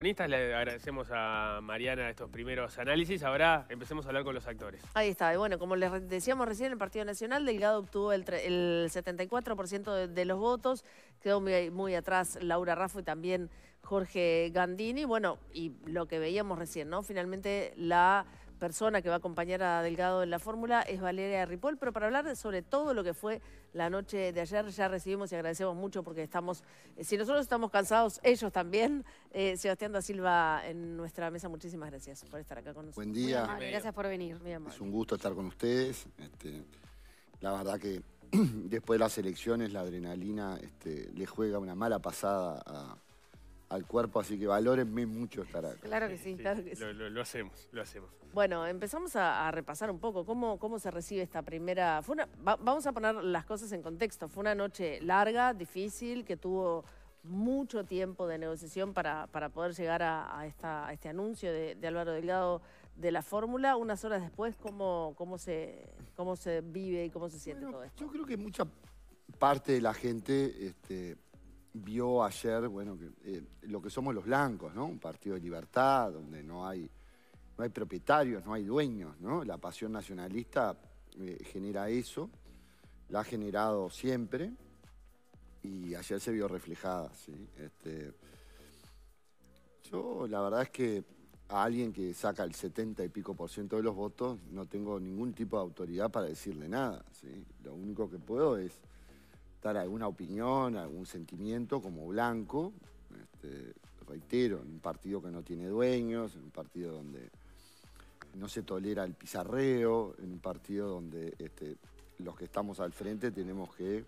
Le agradecemos a Mariana estos primeros análisis. Ahora empecemos a hablar con los actores. Ahí está. bueno, como les decíamos recién, el Partido Nacional, Delgado obtuvo el, 74% de, los votos. Quedó muy, muy atrás Laura Raffo y también Jorge Gandini. Bueno, y lo que veíamos recién, ¿no? Finalmente la persona que va a acompañar a Delgado en la fórmula es Valeria Ripoll, pero para hablar sobre todo lo que fue la noche de ayer, ya recibimos y agradecemos mucho porque estamos, eh, si nosotros estamos cansados, ellos también. Eh, Sebastián da Silva en nuestra mesa, muchísimas gracias por estar acá con nosotros. Buen día. gracias por venir. Es un gusto estar con ustedes. Este, la verdad que después de las elecciones la adrenalina este, le juega una mala pasada a al cuerpo, así que valórenme mucho estar acá. Claro que sí, claro que sí. Lo, hacemos, lo hacemos. Bueno, empezamos a, repasar un poco cómo, cómo se recibe esta primera... vamos a poner las cosas en contexto. Fue una noche larga, difícil, que tuvo mucho tiempo de negociación para, para poder llegar a, esta, este anuncio de, Álvaro Delgado de la fórmula. Unas horas después, ¿cómo, cómo, se, cómo se vive y cómo se siente todo esto? Yo creo que mucha parte de la gente... Este, vio ayer, bueno, eh, lo que somos los blancos, ¿no? Un partido de libertad donde no hay, no hay propietarios, no hay dueños, ¿no? La pasión nacionalista eh, genera eso, la ha generado siempre y ayer se vio reflejada, ¿sí? Este, yo la verdad es que a alguien que saca el 70 y pico por ciento de los votos no tengo ningún tipo de autoridad para decirle nada, ¿sí? Lo único que puedo es alguna opinión, algún sentimiento como blanco, este, reitero, en un partido que no tiene dueños, en un partido donde no se tolera el pizarreo, en un partido donde este, los que estamos al frente tenemos que,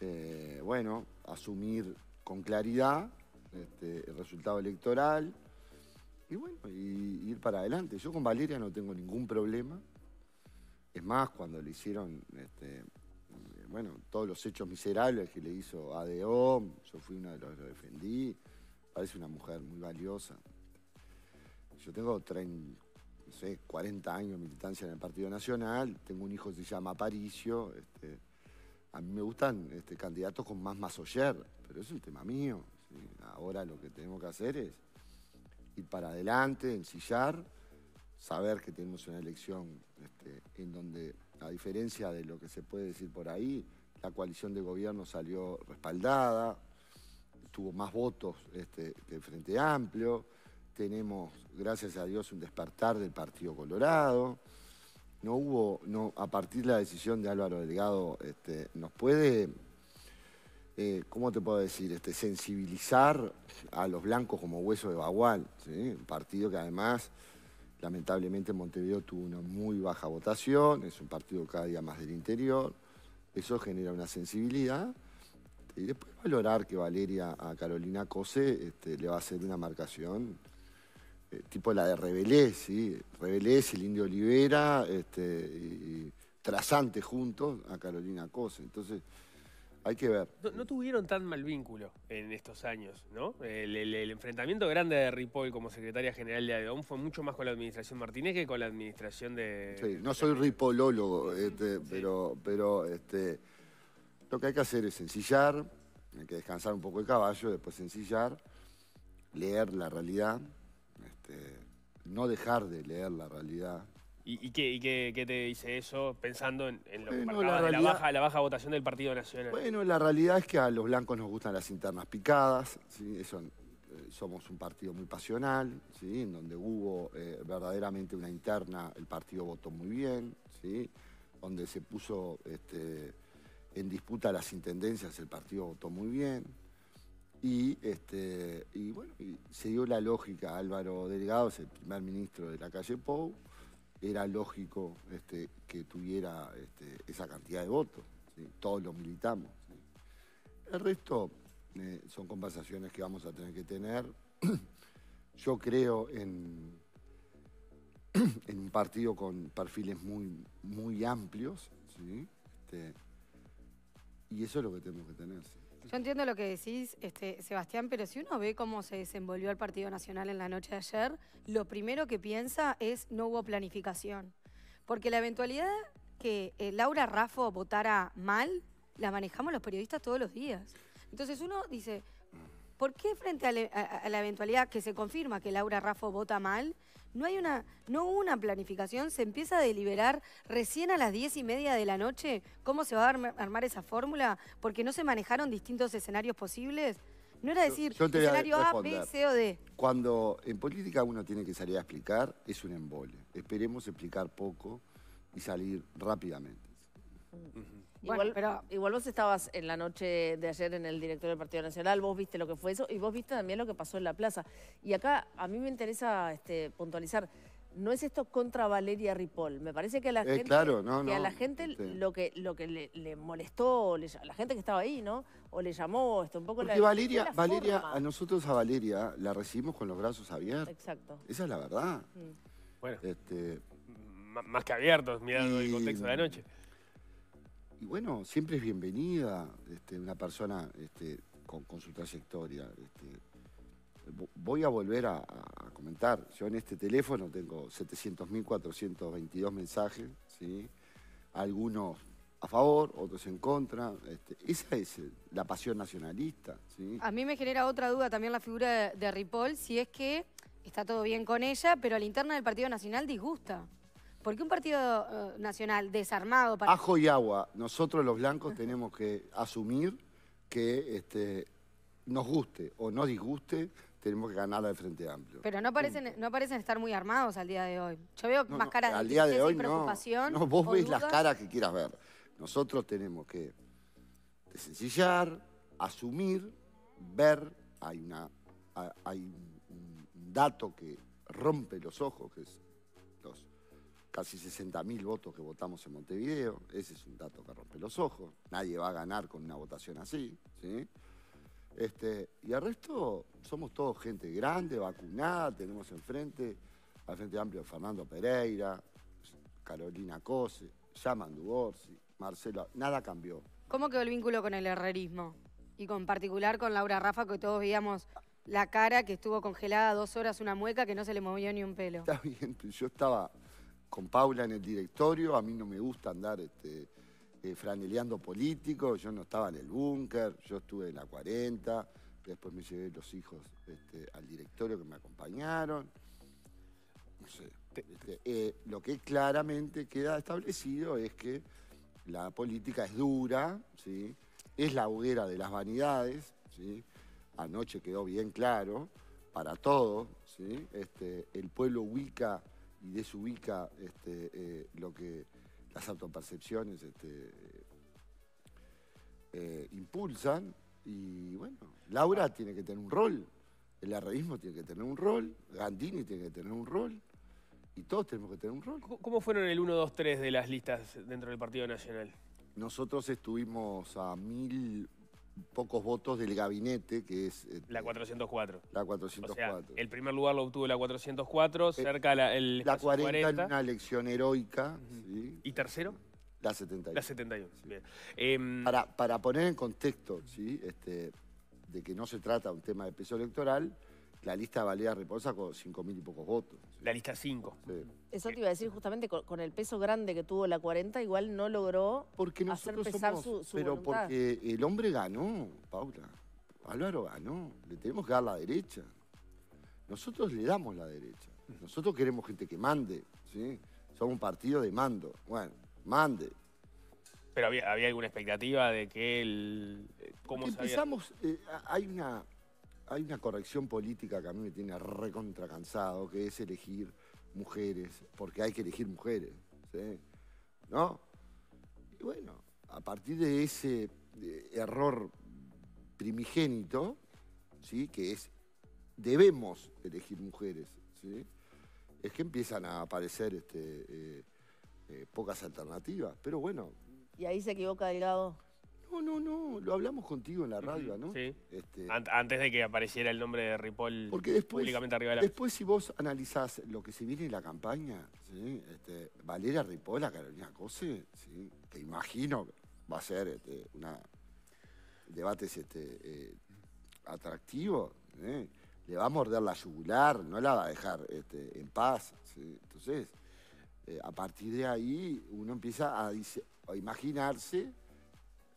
eh, bueno, asumir con claridad este, el resultado electoral y bueno, ir para adelante. Yo con Valeria no tengo ningún problema. Es más, cuando le hicieron este, bueno, todos los hechos miserables que le hizo ADO, yo fui uno de los que lo defendí, parece una mujer muy valiosa. Yo tengo sé, 40 años de militancia en el Partido Nacional, tengo un hijo que se llama Aparicio, este, a mí me gustan este, candidatos con más masoyer, pero es un tema mío. Ahora lo que tenemos que hacer es ir para adelante, ensillar, saber que tenemos una elección este, en donde a diferencia de lo que se puede decir por ahí, la coalición de gobierno salió respaldada, tuvo más votos este, que el Frente Amplio, tenemos, gracias a Dios, un despertar del Partido Colorado. No hubo, no, a partir de la decisión de Álvaro Delgado, este, nos puede, eh, ¿cómo te puedo decir? Este, sensibilizar a los blancos como hueso de bagual, un partido que además Lamentablemente Montevideo tuvo una muy baja votación, es un partido cada día más del interior, eso genera una sensibilidad. Y después valorar que Valeria a Carolina Cose este, le va a hacer una marcación eh, tipo la de Rebelés, ¿sí? el Indio Olivera este, y, juntos a Carolina Cose. Entonces, hay que ver. No, tuvieron tan mal vínculo en estos años, ¿no? El, enfrentamiento grande de Ripoll como secretaria general de ADOM fue mucho más con la administración Martínez que con la administración de... Sí, no soy ripolólogo, este, pero, pero este, lo que hay que hacer es sencillar, hay que descansar un poco el caballo, después sencillar, leer la realidad, este, no dejar de leer la realidad, ¿Y, qué, te dice eso pensando en, la, baja, votación del Partido Nacional? Bueno, la realidad es que a los blancos nos gustan las internas picadas, eh, somos un partido muy pasional, en donde hubo eh, verdaderamente una interna, el partido votó muy bien, donde se puso este, en disputa las intendencias, el partido votó muy bien. Este, y, bueno, y se dio la lógica, Álvaro Delgado es el primer ministro de la calle Pou, era lógico este, que tuviera este, esa cantidad de votos. Todos los militamos. El resto eh, son conversaciones que vamos a tener que tener. Yo creo en, en un partido con perfiles muy, muy amplios. Este, y eso es lo que tenemos que tener. Yo entiendo lo que decís, este, Sebastián, pero si uno ve cómo se desenvolvió el Partido Nacional en la noche de ayer, lo primero que piensa es no hubo planificación. Porque la eventualidad que eh, Laura Raffo votara mal, la manejamos los periodistas todos los días. Entonces uno dice, ¿por qué frente a, a la eventualidad que se confirma que Laura Raffo vota mal, no hay una, no hubo una planificación, se empieza a deliberar recién a las diez y media de la noche cómo se va a armar esa fórmula, porque no se manejaron distintos escenarios posibles. No era decir escenario a, B, C o D. Cuando en política uno tiene que salir a explicar, es un embole. Esperemos explicar poco y salir rápidamente igual, vos estabas en la noche de ayer en el director del Partido Nacional, vos viste lo que fue eso y vos viste también lo que pasó en la plaza. Y acá a mí me interesa este, puntualizar, no es esto contra Valeria Ripoll. Me parece que a la eh, gente, lo que, lo que le, molestó, a la gente que estaba ahí, ¿no? O le llamó esto, un poco la, Valeria, ¿Y Valeria a nosotros a Valeria la recibimos con los brazos abiertos. Exacto. Esa es la verdad. Mm. Bueno, este, más que abiertos, mirando el contexto de la noche y bueno, siempre es bienvenida este, una persona este, con, su trayectoria. Este. voy a volver a, comentar. Yo en este teléfono tengo 700.422 mensajes, algunos a favor, otros en contra. esa es eh, la pasión nacionalista. A mí me genera otra duda también la figura de, Ripoll, si es que está todo bien con ella, pero al interno del Partido Nacional disgusta. Porque un partido eh, nacional desarmado... Para... Ajo y agua. Nosotros los blancos tenemos que asumir que este, nos guste o nos disguste, tenemos que ganar de Frente Amplio. Pero no parecen, no parecen estar muy armados al día de hoy. Yo veo más caras de al preocupación. No, vos ves las caras que quieras ver. Nosotros tenemos que desencillar, asumir, ver. Hay, una, hay un dato que rompe los ojos, que es casi 60.000 votos que votamos en Montevideo, ese es un dato que rompe los ojos, nadie va a ganar con una votación así, ¿sí? Este, y al resto somos todos gente grande, vacunada, tenemos enfrente, al Frente Amplio Fernando Pereira, Carolina Cose, Yaman Duborsi, Marcelo, nada cambió. ¿Cómo quedó el vínculo con el herrerismo? Y con particular con Laura Rafa, que todos veíamos la cara que estuvo congelada dos horas, una mueca que no se le movió ni un pelo. Está bien, yo estaba con Paula en el directorio, a mí no me gusta andar este, eh, franeleando políticos, yo no estaba en el búnker, yo estuve en la 40, después me llevé los hijos este, al directorio que me acompañaron. Este, eh, lo que claramente queda establecido es que la política es dura, ¿sí? es la hoguera de las vanidades, anoche quedó bien claro para todos, ¿sí? Este, el pueblo ubica y desubica este, eh, lo que las autopercepciones este, eh, impulsan. Y bueno, Laura tiene que tener un rol, el arreísmo tiene que tener un rol, Gandini tiene que tener un rol, y todos tenemos que tener un rol. ¿Cómo fueron el 1, 2, 3 de las listas dentro del Partido Nacional? Nosotros estuvimos a mil pocos votos del gabinete, que es... Este, la 404. La 404. O sea, el primer lugar lo obtuvo la 404, eh, cerca la, la 40, en una elección heroica. ¿Y tercero? La 71. La 71, bien. Em, para, para, poner en contexto, ¿sí? Este, de que no se trata un tema de peso electoral, la lista de Valeria Reposa con 5.000 y pocos votos. La lista 5. Eso te iba a decir justamente con, el peso grande que tuvo la 40, igual no logró hacer pesar su, su, Pero porque el hombre ganó, Paula. Álvaro ganó. Le tenemos que dar la derecha. Nosotros le damos la derecha. Nosotros queremos gente que mande, ¿sí? Somos un partido de mando. Bueno, mande. Pero había, alguna expectativa de que él... Eh, empezamos, eh, hay una hay una corrección política que a mí me tiene recontracansado, que es elegir mujeres, porque hay que elegir mujeres, ¿no? Y bueno, a partir de ese error primigénito, ¿sí? que es debemos elegir mujeres, es que empiezan a aparecer este, eh, eh, pocas alternativas, pero bueno. ¿Y ahí se equivoca Delgado? No, no, no, lo hablamos contigo en la radio, ¿no? Sí. Este, antes de que apareciera el nombre de Ripoll porque después, públicamente arriba Después si vos analizás lo que se viene en la campaña, ¿sí? este, Valera Ripoll, a Carolina Cose, ¿sí? que imagino va a ser este, debate debates este, eh, le va a morder la yugular, no la va a dejar este, en paz. Entonces, eh, a partir de ahí uno empieza a imaginarse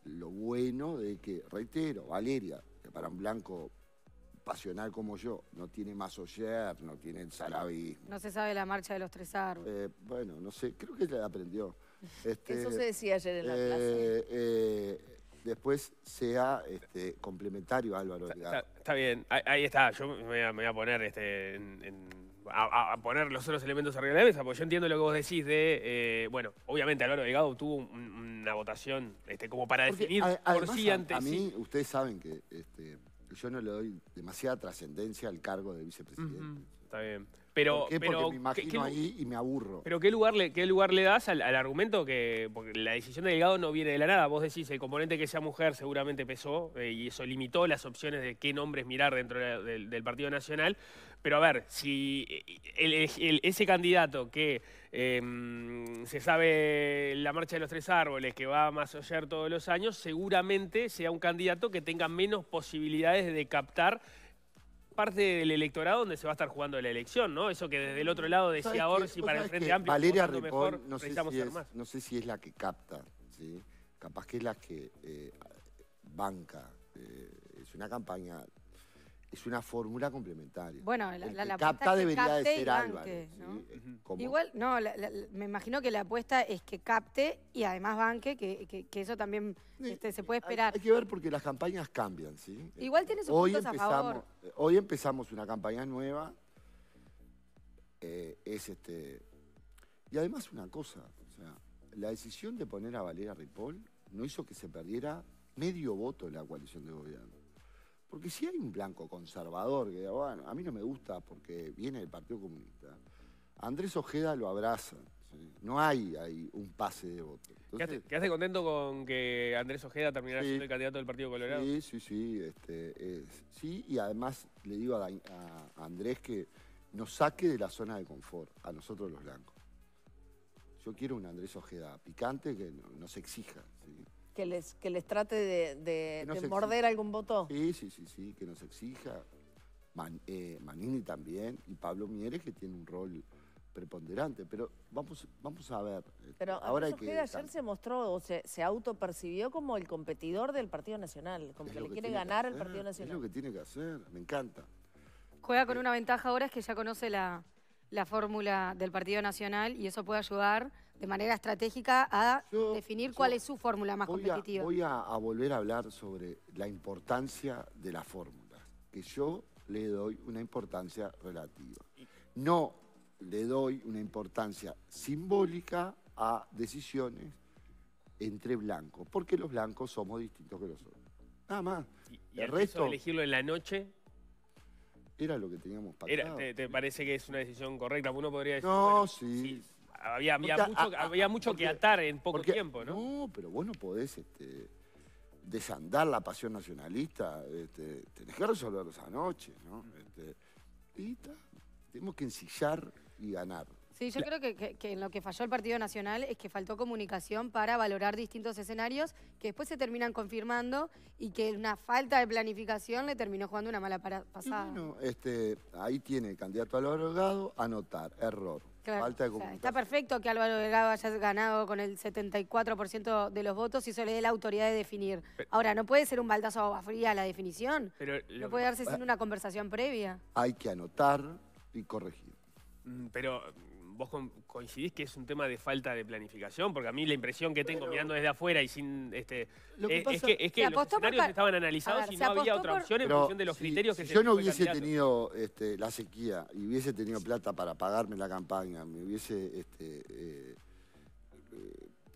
lo bueno de que, reitero, Valeria, que para un blanco pasional como yo, no tiene más Oyer, no tiene el No se sabe la marcha de los tres árboles. Eh, bueno, no sé, creo que ella aprendió. Este, Eso se decía ayer en la eh, clase. Eh, después sea este, complementario Álvaro. Está, bien, ahí, está, yo me voy a, poner este, en a, poner los otros elementos arriba de la mesa, porque yo entiendo lo que vos decís de, eh, bueno, obviamente Álvaro Delgado tuvo una votación este, como para definir por sí antes. A mí, ustedes saben que este, yo no le doy demasiada trascendencia al cargo de vicepresidente. Pero, me imagino ahí y me aburro. Pero ¿qué lugar le, qué lugar le das al, argumento que porque la decisión de Delgado no viene de la nada? Vos decís, el componente que sea mujer seguramente pesó eh, y eso limitó las opciones de qué nombres mirar dentro del Partido Nacional. Pero a ver, si ese candidato que em, se sabe la marcha de los tres árboles, que va a ayer todos los años, seguramente sea un candidato que tenga menos posibilidades de captar parte del electorado donde se va a estar jugando la elección, ¿no? Eso que desde el otro lado decía Orsi para el Frente Amplio. Valeria Ripoll, no, sé si es, la que capta, ¿sí? Capaz que es la que eh, banca. Eh, es una campaña es una fórmula complementaria. Bueno, la, capta de ser Igual, no, me imagino que la apuesta es que capte y además banque, que, que, eso también este, se puede esperar. Hay, que ver porque las campañas cambian, ¿sí? Igual tiene sus hoy puntos a favor. Eh, hoy empezamos una campaña nueva. Eh, es este... Y además una cosa, la decisión de poner a Valera Ripoll no hizo que se perdiera medio voto en la coalición de gobierno. Porque si hay un blanco conservador que diga, bueno, a mí no me gusta porque viene del Partido Comunista, Andrés Ojeda lo abraza. No hay, hay un pase de voto. ¿Qué hace contento con que Andrés Ojeda terminara siendo el candidato del Partido Colorado? Sí, sí, sí. Este, sí, y además le digo a, Andrés que nos saque de la zona de confort, a nosotros los blancos. Yo quiero un Andrés Ojeda picante que nos exija que les, que les trate de, morder algún voto. Sí, sí, sí, sí, que nos exija. Eh, Manini también y Pablo Mieres, que tiene un rol preponderante, pero vamos, vamos a ver. Eh, pero ahora ayer se mostró, o se, se autopercibió como el competidor del Partido Nacional, como que le quiere ganar al Partido Nacional. Es lo que tiene que hacer, me encanta. Juega con eh, una ventaja ahora, es que ya conoce la, la fórmula del Partido Nacional y eso puede ayudar de manera estratégica a definir cuál es su fórmula más competitiva. voy a, volver a hablar sobre la importancia de la fórmula. que yo le doy una importancia relativa. No le doy una importancia simbólica a decisiones entre blancos, porque los blancos somos distintos que los otros. Nada más. ¿Y, el resto... elegirlo en la noche? Era lo que teníamos para te, parece que es una decisión correcta? Uno podría decir, no, sí, sí había, mucho, que atar en poco tiempo, ¿no? No, pero vos no podés este, desandar la pasión nacionalista. Este, tenés que resolverlos esa noche, ¿no? Mm. Este, y tenemos que ensillar y ganar. Sí, yo creo que, en lo que falló el Partido Nacional es que faltó comunicación para valorar distintos escenarios que después se terminan confirmando y que una falta de planificación le terminó jugando una mala pasada. bueno, este, ahí tiene el candidato al abogado, anotar, error está perfecto que Álvaro Delgado haya ganado con el 74% de los votos y eso le dé la autoridad de definir. Ahora, ¿no puede ser un baldazo a fría la definición? no puede darse sin una conversación previa. Hay que anotar y corregir. Mm, pero ¿Vos coincidís que es un tema de falta de planificación? Porque a mí la impresión que tengo mirando desde afuera y sin... Este, es, que, los escenarios estaban analizados y no había otra opción en función de los criterios que si yo no hubiese tenido este, la sequía y hubiese tenido plata para pagarme la campaña, me hubiese... Este, eh,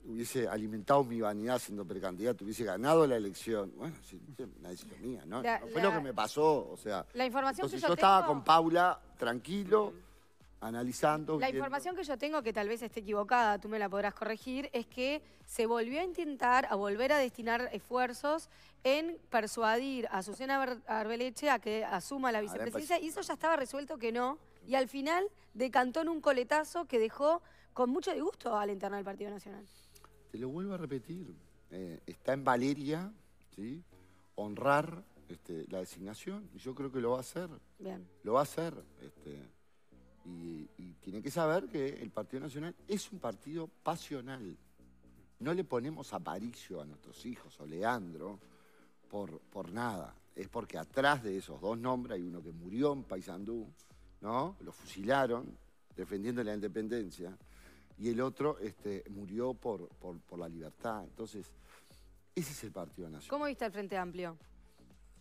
hubiese alimentado mi vanidad siendo precandidato, hubiese ganado la elección. Bueno, nadie se lo mía, ¿no? fue lo que me pasó, o sea... La información yo, estaba con Paula, tranquilo analizando. La información que yo tengo, que tal vez esté equivocada, tú me la podrás corregir, es que se volvió a intentar, a volver a destinar esfuerzos en persuadir a Susana Arbeleche a que asuma la ah, vicepresidencia, y eso ya estaba resuelto que no, y al final decantó en un coletazo que dejó con mucho disgusto al interno interna del Partido Nacional. Te lo vuelvo a repetir, eh, está en Valeria, ¿sí? honrar este, la designación, y yo creo que lo va a hacer. Bien. Lo va a hacer. Este, y, tiene que saber que el Partido Nacional es un partido pasional. No le ponemos aparicio a nuestros hijos o Leandro por, por nada. Es porque atrás de esos dos nombres hay uno que murió en Paysandú, ¿no? Lo fusilaron defendiendo la independencia. Y el otro este, murió por, por, la libertad. Entonces, ese es el Partido Nacional. ¿Cómo viste el Frente Amplio?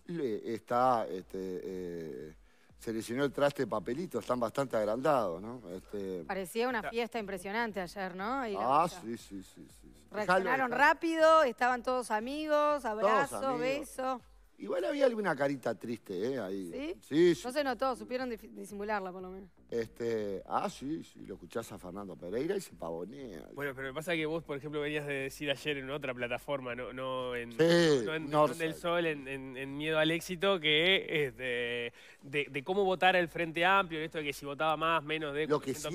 está este, eh, se el traste de papelitos, están bastante agrandados, ¿no? Este, Parecía una fiesta impresionante ayer, ¿no? ah, sí, sí, sí, sí. Reaccionaron rápido, estaban todos amigos, abrazo, beso. Igual había alguna carita triste, ¿eh? Ahí. sí. No se notó, supieron disimularla por lo menos. Este, ah, sí, sí, lo escuchás a Fernando Pereira y se pavonea. Bueno, pero me pasa que vos, por ejemplo, venías de decir ayer en otra plataforma, no, no en, en, del Sol, en, Miedo al Éxito, que es de, cómo votar el Frente Amplio, Y esto de que si votaba más, menos de lo que sí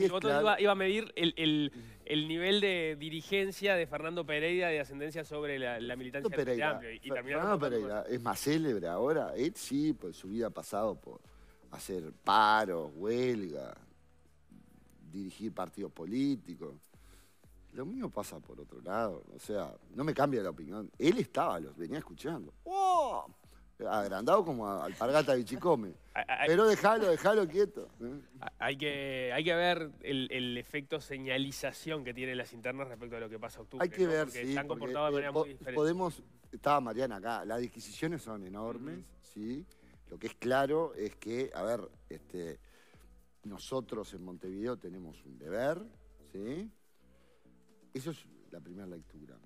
iba, a medir el, el, el, nivel de dirigencia de Fernando Pereira de ascendencia sobre la, militancia del Frente Amplio. Y, Fernando Pereira es más célebre ahora, sí, por pues su vida ha pasado por hacer paros, huelga, dirigir partidos políticos. Lo mío pasa por otro lado, o sea, no me cambia la opinión. Él estaba, los venía escuchando. ¡Oh! agrandado como al alpargata bichicome. Pero déjalo, déjalo quieto. ¿eh? Hay que, hay que ver el, efecto señalización que tienen las internas respecto a lo que pasa octubre. Hay que ver, porque se de eh, manera muy diferente. Podemos, estaba Mariana acá, las disquisiciones son enormes, ¿sí? Lo que es claro es que, a ver, este, nosotros en Montevideo tenemos un deber, ¿sí? Eso es la primera lectura.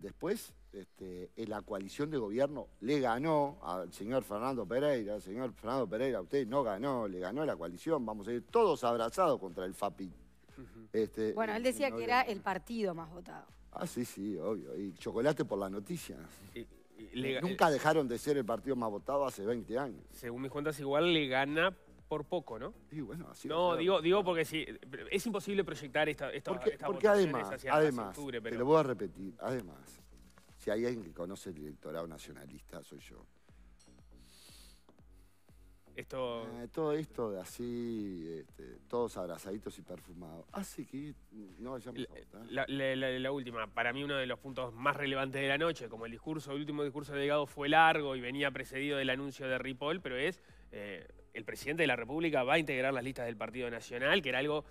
Después, este, la coalición de gobierno le ganó al señor Fernando Pereira, al señor Fernando Pereira, usted no ganó, le ganó la coalición, vamos a ir todos abrazados contra el FAPI. Este, bueno, él decía que era el partido más votado. Ah, sí, sí, obvio. Y chocolate por la noticia. sí. Nunca dejaron de ser el partido más votado hace 20 años. Según mis cuentas, igual le gana por poco, ¿no? Sí, bueno, así No, digo, digo porque es imposible proyectar esta, esta, porque, esta porque además, además te lo voy a repetir, además, si hay alguien que conoce el electorado nacionalista, soy yo. Esto... Ah, todo esto de así, este, todos abrazaditos y perfumados. Así que no la, La, última, para mí uno de los puntos más relevantes de la noche, como el discurso, el último discurso de fue largo y venía precedido del anuncio de Ripoll, pero es eh, el presidente de la República va a integrar las listas del Partido Nacional, que era algo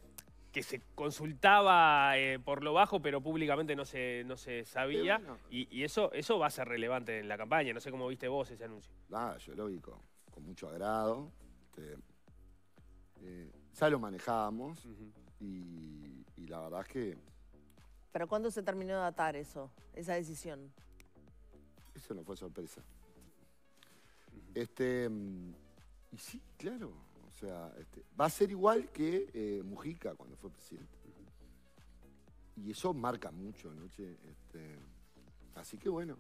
que se consultaba eh, por lo bajo, pero públicamente no se, no se sabía. Y, eso, eso va a ser relevante en la campaña. No sé cómo viste vos ese anuncio. Ah, yo lógico con mucho agrado. Este, eh, ya lo manejábamos y, la verdad es que... ¿Pero cuándo se terminó de atar eso, esa decisión? Eso no fue sorpresa. Este, mm, y sí, claro. O sea, este, va a ser igual que eh, Mujica cuando fue presidente. Y eso marca mucho anoche. Este, así que bueno,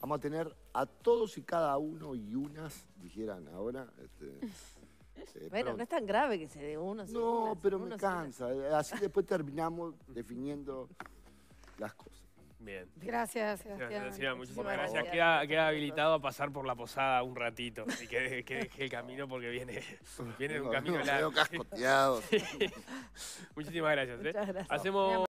Vamos a tener a todos y cada uno y unas, dijeran ahora. Este, eh, bueno, no es tan grave que se dé uno. No, pero me cansa. Eh, así después terminamos definiendo las cosas. Bien. Gracias, Sebastián. Gracias, muchísimas gracias. Queda, habilitado a pasar por la posada un ratito y que, deje el camino porque viene, viene un camino no, largo. cascoteado. Muchísimas gracias. ¿eh? Muchas gracias. Hacemos...